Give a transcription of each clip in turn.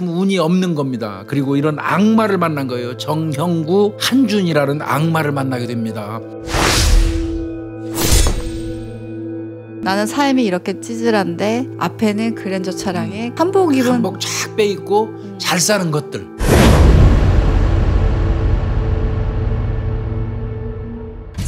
참 운이 없는 겁니다. 그리고 이런 악마를 만난 거예요. 정형구 한준이라는 악마를 만나게 됩니다. 나는 삶이 이렇게 찌질한데 앞에는 그랜저 차량에 한복 입은 한복 쫙 빼입고 음. 잘 사는 것들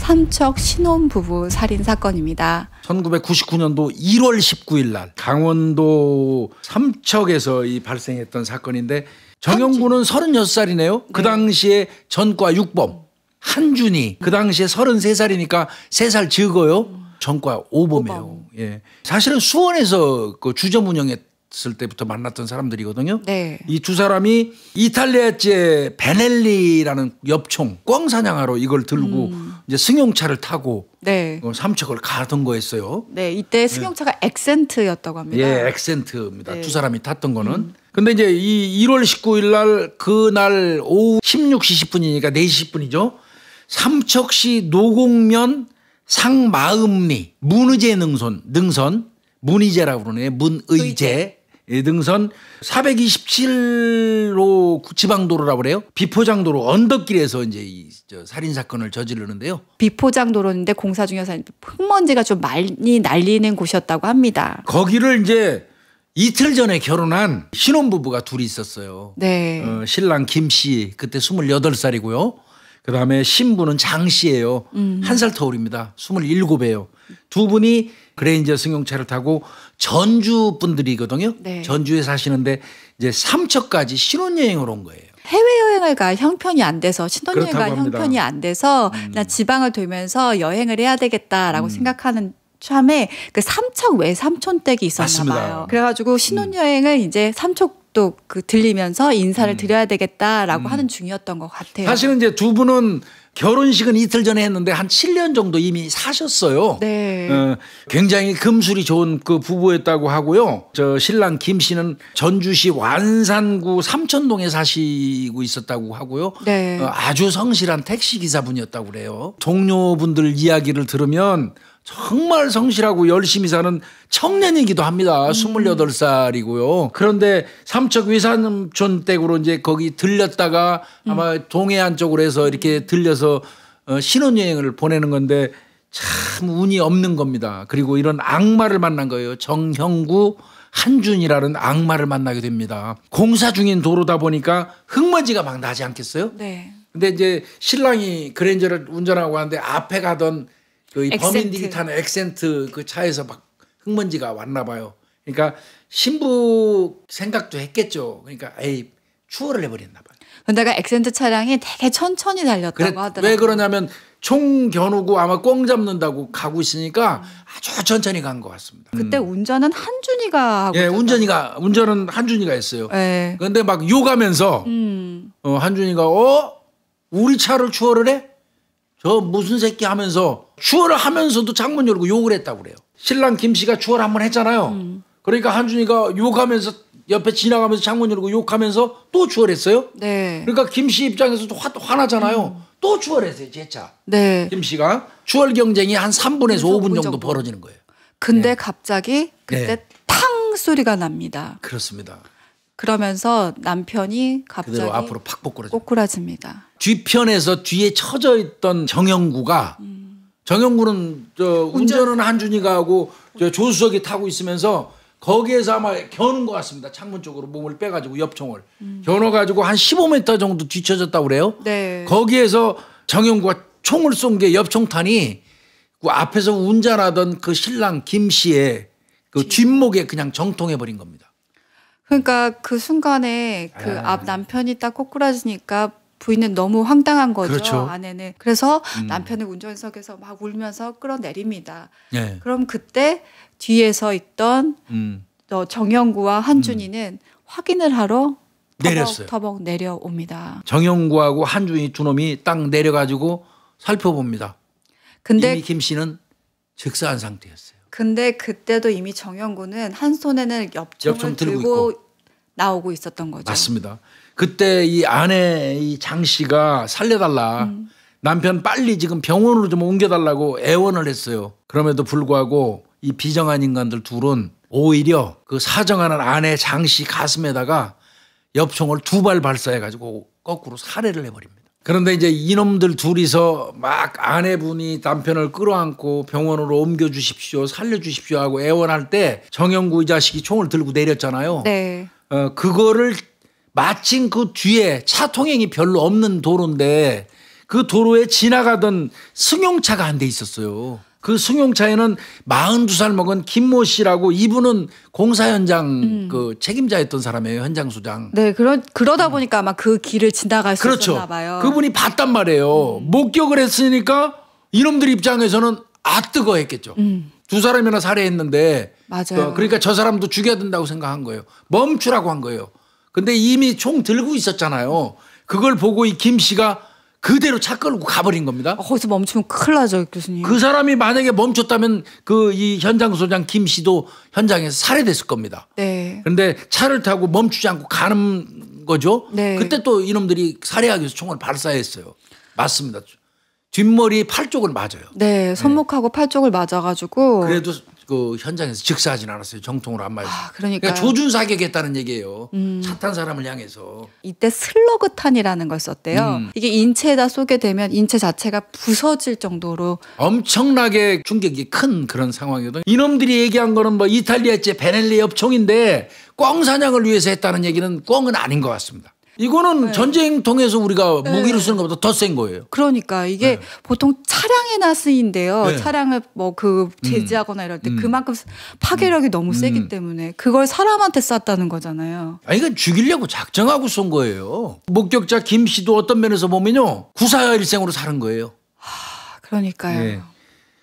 삼척 신혼부부 살인 사건입니다. 1999년도 1월 19일 날 강원도 삼척에서 이 발생했던 사건인데 정영구는 36살이네요. 그 네. 당시에 전과 6범. 한준이 그 당시에 33살이니까 3살 적어요. 전과 5범이에요. 5범. 예. 사실은 수원에서 그 주점 운영했 만났을 때부터 만났던 사람들이거든요. 네. 이두 사람이 이탈리아제 베넬리라는 엽총 꿩 사냥하러 이걸 들고 음. 이제 승용차를 타고 네. 어, 삼척을 가던 거였어요. 네, 이때 네. 승용차가 네. 엑센트였다고 합니다. 예, 엑센트입니다. 네. 두 사람이 탔던 거는. 음. 근데 이제 이 1월 19일 날 그날 오후 16시 10분이니까 4시 10분이죠. 삼척시 노곡면 상마음리 문의제 능선 능선 문의제라고 그러네 문의제 예등선 427로 구치방도로라고 그래요. 비포장도로 언덕길에서 이제 이저 살인 사건을 저지르는데요. 비포장도로인데 공사 중이어서 흙먼지가 좀 많이 날리는 곳이었다고 합니다. 거기를 이제 이틀 전에 결혼한 신혼부부가 둘이 있었어요. 네. 어, 신랑 김씨 그때 28살이고요. 그 다음에 신부는 장씨예요. 음. 한살 터울입니다. 27이에요. 두 분이 그레인저 승용차를 타고 전주 분들이거든요. 네. 전주에 사시는데 이제 삼척까지 신혼여행을 온 거예요. 해외여행을 갈 형편이 안 돼서 신혼여행 갈 형편이 안 돼서 음. 지방을 돌면서 여행을 해야 되겠다라고 음. 생각하는 참에 그 삼척 외삼촌 댁이 있었나 맞습니다. 봐요. 그래가지고 신혼여행을 음. 이제 삼척 또그 들리면서 인사를 음. 드려야 되겠다라고 음. 하는 중이었던 것 같아요. 사실은 이제 두 분은 결혼식은 이틀 전에 했는데 한 7년 정도 이미 사셨어요. 네. 어, 굉장히 금술이 좋은 그 부부였다고 하고요. 저 신랑 김 씨는 전주시 완산구 삼천동에 사시고 있었다고 하고요. 네. 어, 아주 성실한 택시 기사분이었다고 그래요. 동료분들 이야기를 들으면 정말 성실하고 열심히 사는 청년이기도 합니다. 음. 28살이고요. 그런데 삼척 위산촌 댁으로 이제 거기 들렸다가 음. 아마 동해안 쪽으로 해서 이렇게 들려서 어, 신혼여행을 보내는 건데 참 운이 없는 겁니다. 그리고 이런 악마를 만난 거예요. 정형구 한준이라는 악마를 만나게 됩니다. 공사 중인 도로다 보니까 흙먼지가 막 나지 않겠어요? 네. 근데 이제 신랑이 그랜저를 운전하고 하는데 앞에 가던 그이범인 디지털 액센트그 차에서 막 흙먼지가 왔나 봐요. 그러니까 신부 생각도 했겠죠. 그러니까 에이 추월을 해버렸나 봐요. 그러다가 액센트 차량이 되게 천천히 달렸다고 그래, 하더라고요. 왜 그러냐면 총 겨누고 아마 꽁 잡는다고 가고 있으니까 아주 천천히 간 것 같습니다. 그때 음. 운전은 한준이가 하고 예, 운전이가 운전은 한준이가 했어요. 예. 그런데 막 욕하면서 음. 어, 한준이가 어 우리 차를 추월을 해? 저 무슨 새끼 하면서 추월을 하면서도 창문 열고 욕을 했다고 그래요. 신랑 김 씨가 추월 한번 했잖아요. 음. 그러니까 한준이가 욕하면서 옆에 지나가면서 창문 열고 욕하면서 또 추월했어요. 네. 그러니까 김 씨 입장에서도 화, 화나잖아요. 음. 또 추월했어요, 제 차. 네. 김 씨가 추월 경쟁이 한 3분에서 5분, 5분 정도, 정도 벌어지는 거예요. 근데 네. 갑자기 그때 네. 탕 소리가 납니다. 그렇습니다. 그러면서 남편이 갑자기 그대로 앞으로 팍 꼬꾸라집니다. 꼬꾸라집니다. 뒤편에서 뒤에 처져 있던 정영구가 음. 정영구는 저 운전은 한준이가 하고 저 조수석이 타고 있으면서 거기에서 아마 겨눈 것 같습니다. 창문 쪽으로 몸을 빼가지고 옆총을 음. 겨눠가지고 한 15m 정도 뒤쳐졌다 그래요. 네. 거기에서 정영구가 총을 쏜 게 옆총탄이 그 앞에서 운전하던 그 신랑 김 씨의 그 뒷목에 그냥 정통해 버린 겁니다. 그러니까 그 순간에 그앞 아. 남편이 딱코꾸라지니까 부인은 너무 황당한 거죠. 그렇죠. 아내는. 그래서 음. 남편을 운전석에서 막 울면서 끌어내립니다. 네. 그럼 그때 뒤에서 있던 음. 정영구와 한준이는 음. 확인을 하러 내렸어요. 터벅 내려옵니다. 정영구하고 한준이 두 놈이 딱 내려가지고 살펴봅니다. 근데 이미 김 씨는 즉사한 상태였어요. 근데 그때도 이미 정영구는 한 손에는 엽총을 엽 들고, 들고 나오고 있었던 거죠. 맞습니다. 그때 이 아내 이 장 씨가 살려달라. 음. 남편 빨리 지금 병원으로 좀 옮겨달라고 애원을 했어요. 그럼에도 불구하고 이 비정한 인간들 둘은 오히려 그 사정하는 아내 장 씨 가슴에다가 엽총을 두 발 발사해가지고 거꾸로 살해를 해버립니다. 그런데 이제 이놈들 둘이서 막 아내분이 남편을 끌어안고 병원으로 옮겨주십시오, 살려주십시오 하고 애원할 때 정영구 이 자식이 총을 들고 내렸잖아요. 네. 어, 그거를 마침 그 뒤에 차 통행이 별로 없는 도로인데 그 도로에 지나가던 승용차가 한 대 있었어요. 그 승용차에는 42살 먹은 김모 씨라고 이분은 공사 현장 음. 그 책임자였던 사람이에요. 현장 소장. 네, 그러, 그러다 음. 보니까 아마 그 길을 지나갈 수 그렇죠. 있었나 봐요. 그분이 봤단 말이에요. 음. 목격을 했으니까 이놈들 입장에서는 아 뜨거 했겠죠. 음. 두 사람이나 살해했는데 그 맞아요. 그러니까 저 사람도 죽여야 된다고 생각한 거예요. 멈추라고 한 거예요. 근데 이미 총 들고 있었잖아요. 그걸 보고 이 김 씨가 그대로 차 끌고 가버린 겁니다. 어, 거기서 멈추면 큰일 나죠, 교수님. 그 사람이 만약에 멈췄다면 그 이 현장 소장 김 씨도 현장에서 살해됐을 겁니다. 네. 그런데 차를 타고 멈추지 않고 가는 거죠. 네. 그때 또 이놈들이 살해하기 위해서 총을 발사했어요. 맞습니다. 뒷머리 팔쪽을 맞아요. 네, 손목하고 네. 팔쪽을 맞아가지고. 그래도 그 현장에서 즉사하진 않았어요. 정통으로 한 말. 아, 그러니까 조준 사격했다는 얘기예요. 음. 차탄 사람을 향해서. 이때 슬러그탄이라는 걸 썼대요. 음. 이게 인체에다 쏘게 되면 인체 자체가 부서질 정도로 엄청나게 충격이 큰 그런 상황이거든요. 이놈들이 얘기한 거는 뭐 이탈리아제 베넬리 엽총인데 꿩 사냥을 위해서 했다는 얘기는 꿩은 아닌 것 같습니다. 이거는 네. 전쟁 통해서 우리가 네. 무기를 쓰는 것보다 더 센 거예요. 그러니까 이게 네. 보통 차량에나 쓰인데요. 네. 차량을 뭐그 음. 제지하거나 이럴 때 음. 그만큼 파괴력이 음. 너무 세기 음. 때문에 그걸 사람한테 쐈다는 거잖아요. 아 이건 죽이려고 작정하고 쏜 거예요. 목격자 김 씨도 어떤 면에서 보면요 구사와 일생으로 사는 거예요. 하, 그러니까요. 예.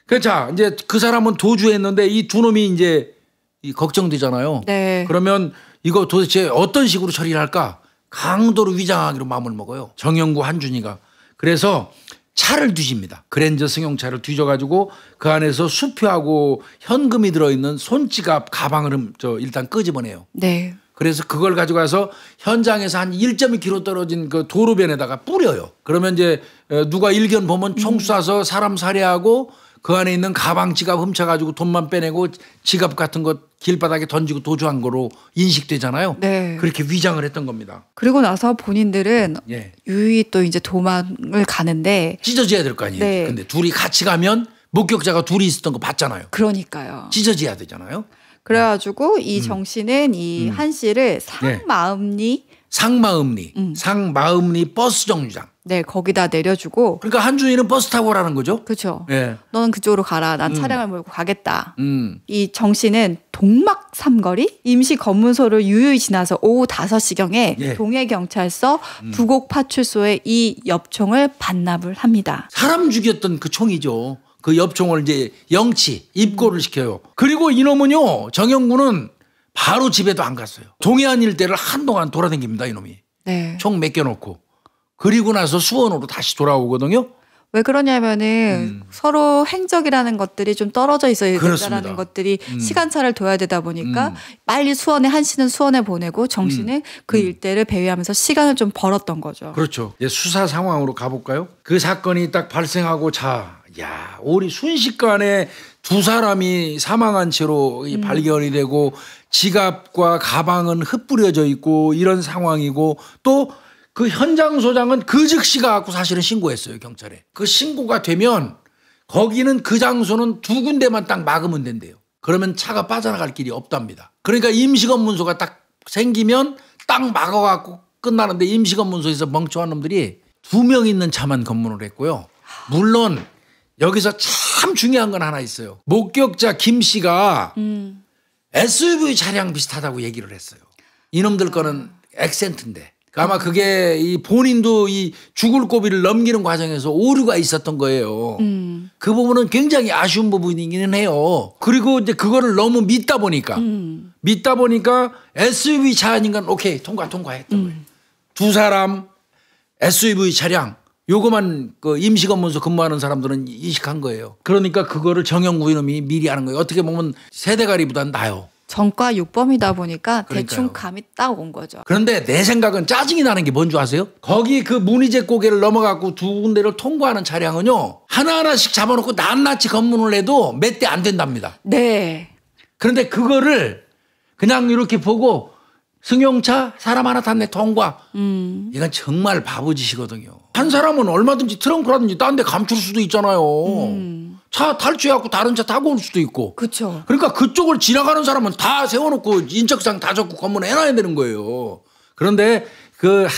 그자 이제 그 사람은 도주했는데 이 두 놈이 이제 이 걱정되잖아요. 네. 그러면 이거 도대체 어떤 식으로 처리를 할까? 강도로 위장하기로 마음을 먹어요. 정영구 한준이가. 그래서 차를 뒤집니다. 그랜저 승용차를 뒤져가지고 그 안에서 수표하고 현금이 들어있는 손지갑 가방을 음, 저 일단 끄집어내요. 네. 그래서 그걸 가져가서 현장에서 한 1.2km 떨어진 그 도로변에다가 뿌려요. 그러면 이제 어, 누가 일견 보면 총 쏴서 사람 살해하고 그 안에 있는 가방 지갑 훔쳐가지고 돈만 빼내고 지갑 같은 것 길바닥에 던지고 도주한 거로 인식되잖아요. 네. 그렇게 위장을 했던 겁니다. 그리고 나서 본인들은 예. 유유히 또 이제 도망을 가는데 찢어져야 될 거 아니에요. 네. 근데 둘이 같이 가면 목격자가 둘이 있었던 거 봤잖아요. 그러니까요. 찢어져야 되잖아요. 그래가지고 이정 씨는 음. 이한 음. 씨를 네. 상 마음리 상마음리, 음. 상마음리 버스 정류장. 네, 거기다 내려주고. 그러니까 한준이는 버스 타고 라는 거죠? 그렇죠. 예. 너는 그쪽으로 가라. 난 음. 차량을 몰고 가겠다. 음. 이정 씨는 동막 삼거리 임시 검문소를 유유히 지나서 오후 5시경에 예. 동해경찰서 음. 부곡 파출소에 이 엽총을 반납을 합니다. 사람 죽였던 그 총이죠. 그 엽총을 이제 영치, 입고를 시켜요. 그리고 이놈은요, 정영구는 바로 집에도 안 갔어요. 동해안 일대를 한동안 돌아댕깁니다 이놈이. 네. 총 몇 개 놓고. 그리고 나서 수원으로 다시 돌아오거든요. 왜 그러냐면은 음. 서로 행적이라는 것들이 좀 떨어져 있어야 된다라는 것들이 음. 시간차를 둬야 되다 보니까 음. 빨리 수원에 한시는 수원에 보내고 정신은 음. 그 음. 일대를 배회하면서 시간을 좀 벌었던 거죠. 그렇죠. 이제 예, 수사 상황으로 가볼까요? 그 사건이 딱 발생하고 자, 야, 우리 순식간에 두 사람이 사망한 채로 음. 발견이 되고 지갑과 가방은 흩뿌려져 있고 이런 상황이고 또 그 현장 소장은 그 즉시 가갖고 사실은 신고했어요 경찰에. 그 신고가 되면 거기는 그 장소는 두 군데만 딱 막으면 된대요. 그러면 차가 빠져나갈 길이 없답니다. 그러니까 임시검문소가 딱 생기면 딱 막아갖고 끝나는데 임시검문소에서 멍청한 놈들이 두 명 있는 차만 검문을 했고요. 물론 여기서 차참 중요한 건 하나 있어요. 목격자 김 씨가 음. SUV 차량 비슷하다고 얘기를 했어요. 이놈들 거는 액센트인데 그러니까 아마 그게 이 본인도 이 죽을 고비를 넘기는 과정에서 오류가 있었던 거예요. 음. 그 부분은 굉장히 아쉬운 부분이기는 해요. 그리고 이제 그거를 너무 믿다 보니까 음. 믿다 보니까 SUV 차인까 오케이 통과 통과했던 음. 거예요. 두 사람 SUV 차량 요거만 그 임시 건문서 근무하는 사람들은 인식한 거예요. 그러니까 그거를 정형구 이놈이 미리 하는 거예요. 어떻게 보면 세대가리보단 나요. 전과 6범이다 보니까 그러니까요. 대충 감이 딱 온 거죠. 그런데 내 생각은 짜증이 나는 게 뭔 줄 아세요? 거기 그 문희재 고개를 넘어가고 두 군데를 통과하는 차량은요. 하나하나씩 잡아놓고 낱낱이 검문을 해도 몇 대 안 된답니다. 네. 그런데 그거를 그냥 이렇게 보고 승용차 사람 하나 탔네 통과. 음. 이건 정말 바보짓이거든요. 한 사람은 얼마든지 트렁크라든지 딴데 감출 수도 있잖아요. 음. 차 탈취해갖고 다른 차 타고 올 수도 있고. 그렇죠. 그러니까 그쪽을 지나가는 사람은 다 세워놓고 인적상 다 적고 검문 해놔야 되는 거예요. 그런데 그 하,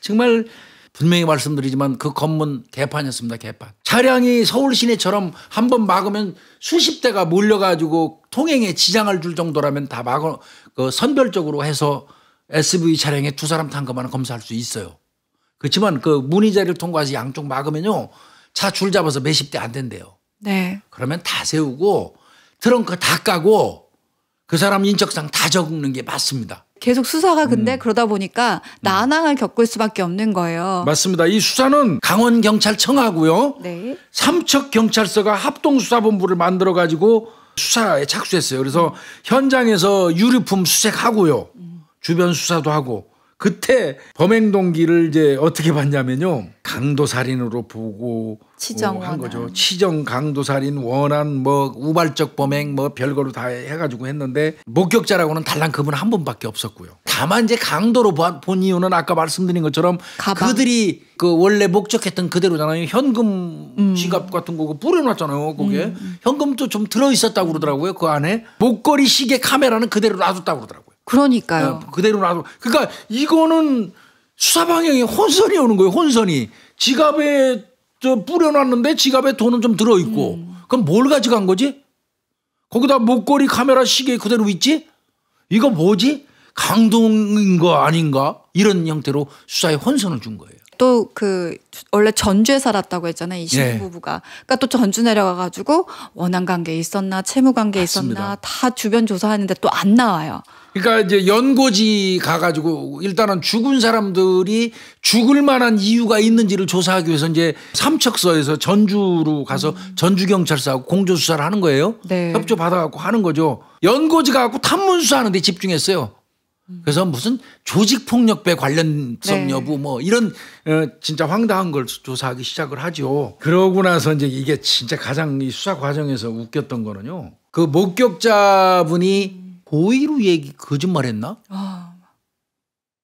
정말 분명히 말씀드리지만 그 검문 개판이었습니다. 개판. 차량이 서울 시내처럼 한 번 막으면 수십 대가 몰려가지고 통행에 지장을 줄 정도라면 다 막어 그 선별적으로 해서 SUV 차량에 두 사람 탄 것만 검사할 수 있어요. 그렇지만 그 문의 자리를 통과해서 양쪽 막으면요. 차 줄 잡아서 몇십 대 안 된대요. 네. 그러면 다 세우고 트렁크 다 까고 그 사람 인적상 다 적는 게 맞습니다. 계속 수사가 근데 음. 그러다 보니까 음. 난항을 음. 겪을 수밖에 없는 거예요. 맞습니다. 이 수사는 강원 경찰청하고요. 네. 삼척 경찰서가 합동 수사본부를 만들어 가지고 수사에 착수했어요. 그래서 현장에서 유류품 수색하고요. 주변 수사도 하고 그때 범행 동기를 이제 어떻게 봤냐면요. 강도 살인으로 보고 치정 어, 한 거죠. 치정 강도 살인 원한 뭐 우발적 범행 뭐 별거로 다 해가지고 했는데 목격자라고는 달랑 그분 한 분밖에 없었고요. 다만 이제 강도로 본 이유는 아까 말씀드린 것처럼 가방. 그들이 그 원래 목적했던 그대로잖아요. 현금 음. 지갑 같은 거 뿌려놨잖아요. 거기에 음. 현금도 좀 들어 있었다고 그러더라고요. 그 안에 목걸이 시계 카메라는 그대로 놔뒀다고 그러더라고요. 그러니까요. 어, 그대로 놔두. 고 그러니까 이거는 수사 방향이 혼선이 오는 거예요. 혼선이 지갑에 저 뿌려놨는데 지갑에 돈은 좀 들어 있고 음. 그럼 뭘 가져간 거지? 거기다 목걸이 카메라 시계 그대로 있지? 이거 뭐지? 강동인 거 아닌가? 이런 형태로 수사에 혼선을 준 거예요. 또 그 원래 전주에 살았다고 했잖아요 이 신부부가. 네. 그러니까 또 전주 내려가가지고 원한 관계 있었나 채무 관계 있었나 다 주변 조사하는데 또 안 나와요. 그러니까 이제 연고지 가가지고 일단은 죽은 사람들이 죽을 만한 이유가 있는지를 조사하기 위해서 이제 삼척서에서 전주로 가서 음. 전주 경찰서하고 공조 수사를 하는 거예요. 네. 협조 받아갖고 하는 거죠. 연고지 가갖고 탐문 수사하는데 집중했어요. 그래서 무슨 조직 폭력배 관련성 네. 여부 뭐 이런 어, 진짜 황당한 걸 조사하기 시작을 하죠. 그러고 나서 이제 이게 진짜 가장 이 수사 과정에서 웃겼던 거는요. 그 목격자분이 고의로 얘기 거짓말했나? 아.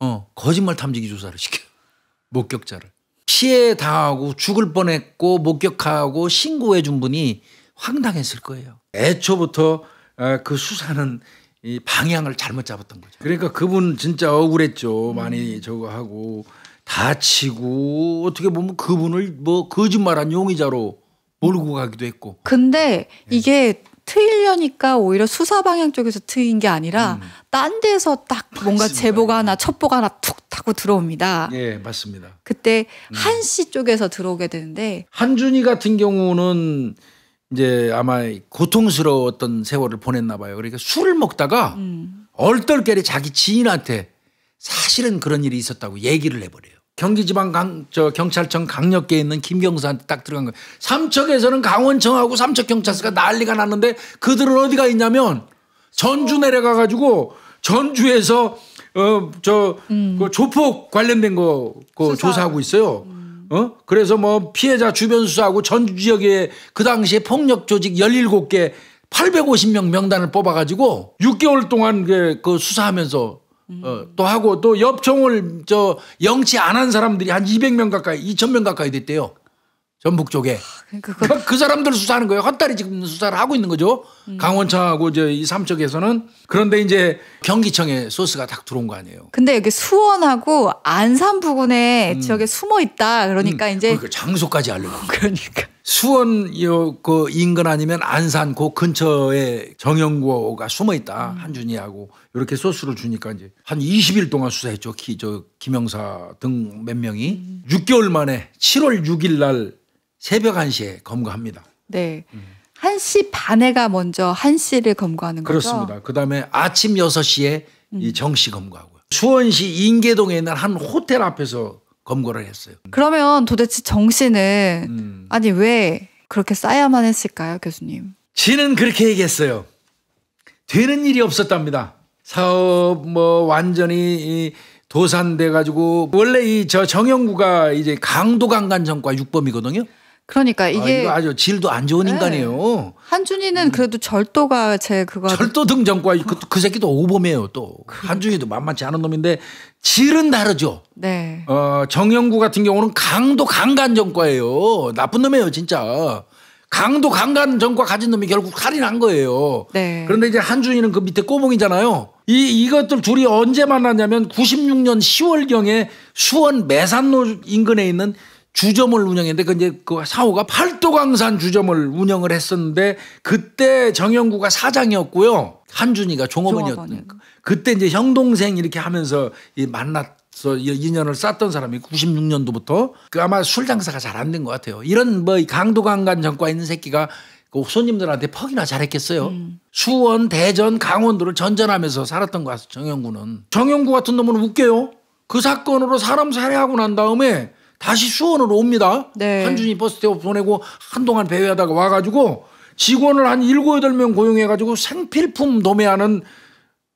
어 거짓말 탐지기 조사를 시켜 목격자를 피해 당하고 죽을 뻔했고 목격하고 신고해 준 분이 황당했을 거예요. 애초부터 어, 그 수사는 이 방향을 잘못 잡았던 거죠. 그러니까 그분 진짜 억울했죠. 많이 저거 하고 다치고 어떻게 보면 그분을 뭐 거짓말한 용의자로 몰고 가기도 했고. 근데 예. 이게 예. 트이려니까 오히려 수사 방향 쪽에서 트인 게 아니라 음. 딴 데서 딱 뭔가 맞습니다. 제보가 하나 첩보가 하나 툭 타고 들어옵니다. 예, 맞습니다. 그때 음. 한씨 쪽에서 들어오게 되는데 한준이 같은 경우는 이제 아마 고통스러웠던 세월을 보냈나 봐요. 그러니까 술을 먹다가 음. 얼떨결에 자기 지인한테 사실은 그런 일이 있었다고 얘기를 해버려요. 경기지방 강, 저 경찰청 강력계에 있는 김경수한테 딱 들어간 거예요. 삼척에서는 강원청하고 삼척경찰서가 난리가 났는데 그들은 어디가 있냐면 전주 내려가 가지고 전주에서 어저 음. 그 조폭 관련된 거 그 조사하고 있어요. 음. 어? 그래서 뭐 피해자 주변 수사하고 전주 지역에 그 당시에 폭력 조직 17개 850명 명단을 뽑아 가지고 6개월 동안 그, 그 수사하면서 음. 어, 또 하고 또 엽총을 저 영치 안 한 사람들이 한 200명 가까이 2,000명 가까이 됐대요. 전북 쪽에. 아, 그러니까 그, 그 사람들 수사하는 거예요. 헛다리 지금 수사를 하고 있는 거죠. 음. 강원차하고 저 이 삼척에서는 그런데 이제 경기청에 소스가 딱 들어온 거 아니에요. 근데 여기 수원하고 안산 부근에 음. 지역에 숨어 있다. 그러니까 음. 이제 그러니까 장소까지 알려. 그러니까. 수원 요 그 인근 아니면 안산 그 근처에 정영구가 숨어 있다 음. 한준이하고 이렇게 소스를 주니까 이제 한 20일 동안 수사했죠. 기, 저 김영사 등 몇 명이 음. 6개월 만에 7월 6일 날 새벽 1시에 검거합니다. 네. 음. 1시 반에가 먼저 1시를 검거하는 거죠. 그렇습니다. 그다음에 아침 6시에 음. 이정시 검거하고요. 수원시 인계동에 있는 한 호텔 앞에서 검거를 했어요. 그러면 도대체 정 씨는 음. 아니 왜 그렇게 싸야만 했을까요, 교수님? 지는 그렇게 얘기했어요. 되는 일이 없었답니다. 사업 뭐 완전히 도산돼 가지고 원래 이 저 정영구가 이제 강도 강간 전과 육범이거든요. 그러니까 아, 이게 아, 주 질도 안 좋은 네. 인간이에요. 한준이는 음. 그래도 절도가 제 그거 절도 등장과 그, 그, 새끼도 오범이에요 또그 그러니까. 한준이도 만만치 않은 놈인데 질은 다르죠. 네. 어 정영구 같은 경우는 강도 강간 전과예요. 나쁜 놈이에요 진짜. 강도 강간 전과 가진 놈이 결국 살이 난 거예요. 네. 그런데 이제 한준이는 그 밑에 꼬봉이잖아요. 이 이것들 둘이 언제 만났냐면 96년 10월경에 수원 매산로 인근에 있는 주점을 운영했는데 그 이제 그 사호가 팔도강산 주점을 운영을 했었는데 그때 정영구가 사장이었고요. 한준이가 종업원이었으니 그때 이제 형 동생 이렇게 하면서 이 만났어 인연을 쌓던 사람이 96년도부터 그 아마 술 장사가 잘 안 된 것 같아요. 이런 뭐 강도강간 전과 있는 새끼가 그 손님들한테 퍽이나 잘했겠어요. 음. 수원, 대전, 강원도를 전전하면서 살았던 것 같아요. 정영구는 정영구 같은 놈은 웃겨요. 그 사건으로 사람 살해하고 난 다음에 다시 수원으로 옵니다. 네. 한준이 버스 태워 보내고 한동안 배회하다가 와가지고 직원을 한 7, 8명 고용해가지고 생필품 도매하는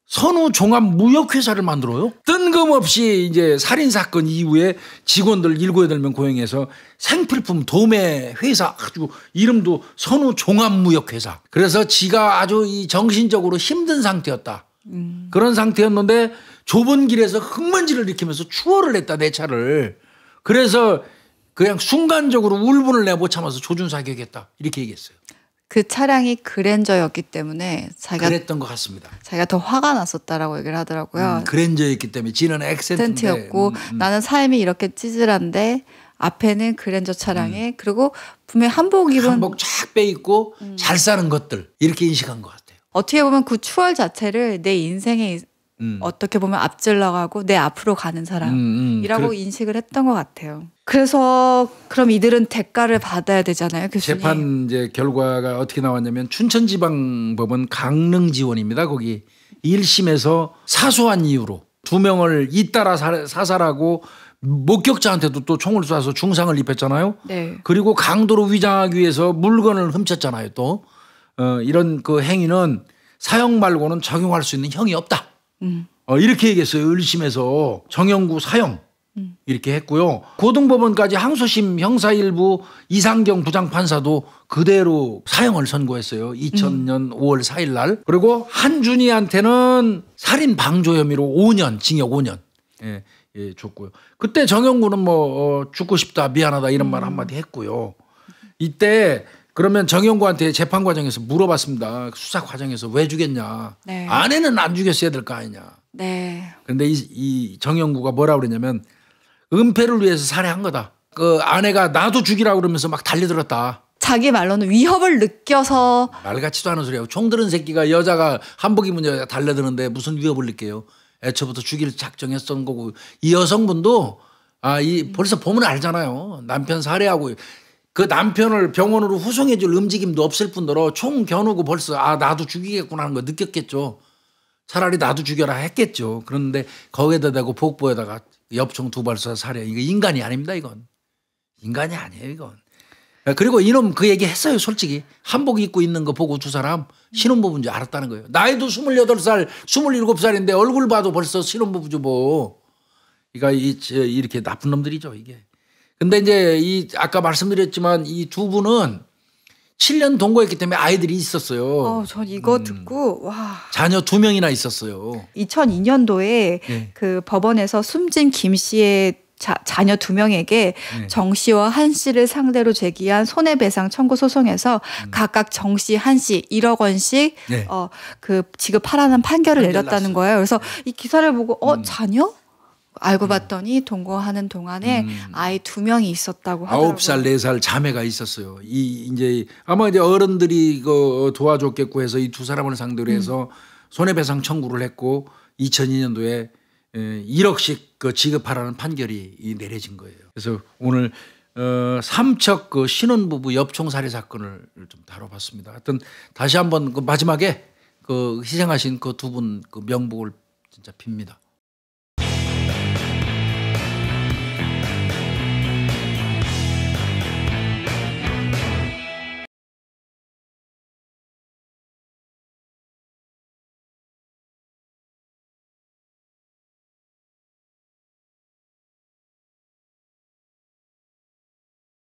선우 종합 무역회사를 만들어요. 뜬금없이 이제 살인 사건 이후에 직원들 7, 8명 고용해서 생필품 도매 회사 아주 이름도 선우 종합 무역회사. 그래서 지가 아주 이 정신적으로 힘든 상태였다. 음. 그런 상태였는데 좁은 길에서 흙먼지를 일으키면서 추월을 했다 내 차를. 그래서 그냥 순간적으로 울분을 내 못 참아서 조준사격했다 이렇게 얘기했어요. 그 차량이 그랜저였기 때문에 자기가 그랬던 것 같습니다. 자기가 더 화가 났었다라고 얘기를 하더라고요. 음, 그랜저였기 때문에 지는 엑센트였고 음, 음. 나는 삶이 이렇게 찌질한데 앞에는 그랜저 차량에 음. 그리고 분명 한복 입은 한복 쫙빼 입고 음. 잘 사는 것들 이렇게 인식한 것 같아요. 어떻게 보면 그 추월 자체를 내 인생에 음. 어떻게 보면 앞질러가고 내 앞으로 가는 사람이라고 음, 음. 그래. 인식을 했던 것 같아요. 그래서 그럼 이들은 대가를 받아야 되잖아요, 교수님. 재판 이제 결과가 어떻게 나왔냐면 춘천지방법은 강릉 지원입니다. 거기 1심에서 사소한 이유로 두 명을 잇따라 사살하고 목격자한테도 또 총을 쏴서 중상을 입혔잖아요. 네. 그리고 강도로 위장하기 위해서 물건을 훔쳤잖아요. 또 어, 이런 그 행위는 사형 말고는 적용할 수 있는 형이 없다. 음. 어, 이렇게 얘기했어요. 1심에서 정영구 사형 음. 이렇게 했고요. 고등법원까지 항소심 형사일부 이상경 부장판사도 그대로 사형을 선고했어요. 2000년 음. 5월 4일 날. 그리고 한준이한테는 살인 방조 혐의로 5년 징역 5년. 예. 예, 줬고요. 그때 정영구는 뭐 어, 죽고 싶다 미안하다 이런 말 음. 한마디 했고요. 이때 그러면 정영구한테 재판 과정에서 물어봤습니다. 수사 과정에서 왜죽였냐 네. 아내는 안 죽였어야 될 거 아니냐. 네. 그런데 이, 이 정영구가 뭐라 그러냐면 은폐를 위해서 살해한 거다. 그 아내가 나도 죽이라 그러면서 막 달려들었다. 자기 말로는 위협을 느껴서 말 같지도 않은 소리하고 총 들은 새끼가 여자가 한복 입은 여자 달려드는데 무슨 위협을 느껴요? 애초부터 죽일 작정했던 거고 이 여성분도 아 이 벌써 보면 알잖아요 남편 살해하고 그 남편을 병원으로 후송해 줄 움직임도 없을 뿐더러 총 겨누고 벌써 아 나도 죽이겠구나 하는 거 느꼈겠죠. 차라리 나도 죽여라 했겠죠. 그런데 거기에다 대고 복부에다가 엽총 두발쏴 살해. 이거 인간이 아닙니다 이건. 인간이 아니에요 이건. 예, 그리고 이놈 그 얘기 했어요 솔직히. 한복 입고 있는 거 보고 두 사람 신혼부부인 줄 알았다는 거예요. 나이도 스물여덟 살 스물일곱 살인데 얼굴 봐도 벌써 신혼부부죠 뭐. 그러니까 이, 이렇게 나쁜 놈들이죠 이게. 근데 이제 이 아까 말씀드렸지만 이 두 분은 7년 동거했기 때문에 아이들이 있었어요. 어, 전 이거 음. 듣고 와. 자녀 두 명이나 있었어요. 2002년도에 네. 예. 그 법원에서 숨진 김 씨의 자, 자녀 두 명에게 네. 정 씨와 한 씨를 상대로 제기한 손해배상 청구 소송에서 음. 각각 정 씨, 한 씨 1억 원씩 네. 예. 어그 지급하라는 판결을 판결 내렸다는 났어요. 거예요. 그래서 이 기사를 보고 어 음. 자녀? 알고 음. 봤더니 동거하는 동안에 음. 아이 두 명이 있었다고 하더라고요. 9살, 4살 자매가 있었어요. 이 이제 아마 이제 어른들이 그 도와줬겠고 해서 이 두 사람을 상대로 해서 음. 손해배상 청구를 했고 2002년도에 1억씩 그 지급하라는 판결이 내려진 거예요. 그래서 오늘 어, 삼척 그 신혼부부 엽총살해 사건을 좀 다뤄봤습니다. 하여튼 다시 한번 그 마지막에 그 희생하신 그 두분그 그 명복을 진짜 빕니다.